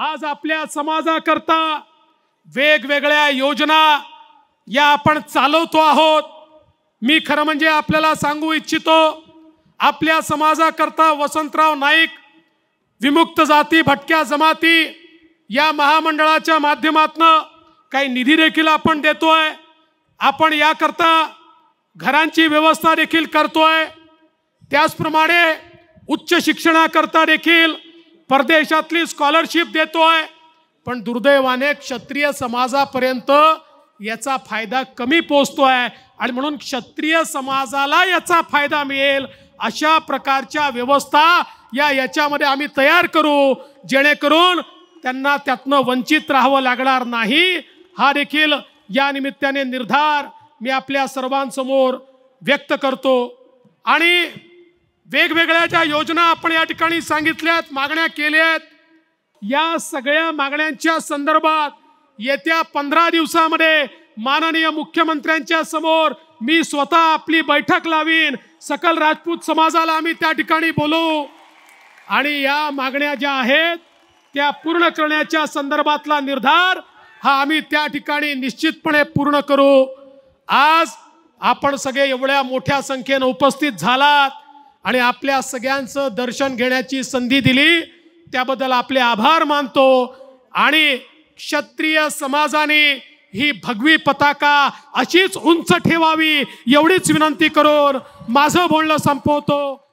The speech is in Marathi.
आज आपल्या समाजाकरता वेगवेगळ्या योजना या आपण चालवतो आहोत मी खरं म्हणजे आपल्याला सांगू इच्छितो आपल्या समाजाकरता वसंतराव नाईक विमुक्त जाती भटक्या जमाती या महामंडळाच्या माध्यमातनं काही निधी देखील आपण देतोय आपण याकरता घरांची व्यवस्था देखील करतोय त्याचप्रमाणे उच्च शिक्षणाकरता देखील परदेशातली स्कॉलरशिप देतोय पण दुर्दैवाने क्षत्रिय समाजापर्यंत याचा फायदा कमी पोचतोय आणि म्हणून क्षत्रिय समाजाला याचा फायदा मिळेल अशा प्रकारच्या व्यवस्था या याच्यामध्ये आम्ही तयार करू जेणेकरून त्यांना त्यातनं वंचित राहावं लागणार नाही हा देखील या निमित्ताने निर्धार मी आपल्या सर्वांसमोर व्यक्त करतो आणि वेगवेगळ्या ज्या योजना आपण या ठिकाणी सांगितल्यात मागण्या केल्यात या सगळ्या मागण्यांच्या संदर्भात येत्या पंधरा दिवसामध्ये माननीय मुख्यमंत्र्यांच्या समोर मी स्वतः आपली बैठक लावीन सकल राजपूत समाजाला आम्ही त्या ठिकाणी बोलू आणि या मागण्या ज्या आहेत त्या पूर्ण करण्याच्या संदर्भातला निर्धार हा आम्ही त्या ठिकाणी निश्चितपणे पूर्ण करू आज आपण सगळे एवढ्या मोठ्या संख्येनं उपस्थित झालात आणि आपल्या सगळ्यांचं दर्शन घेण्याची संधी दिली त्याबद्दल आपले आभार मानतो आणि क्षत्रिय समाजाने ही भगवी पताका अशीच उंच ठेवावी एवढीच विनंती करून माझं बोलणं संपवतो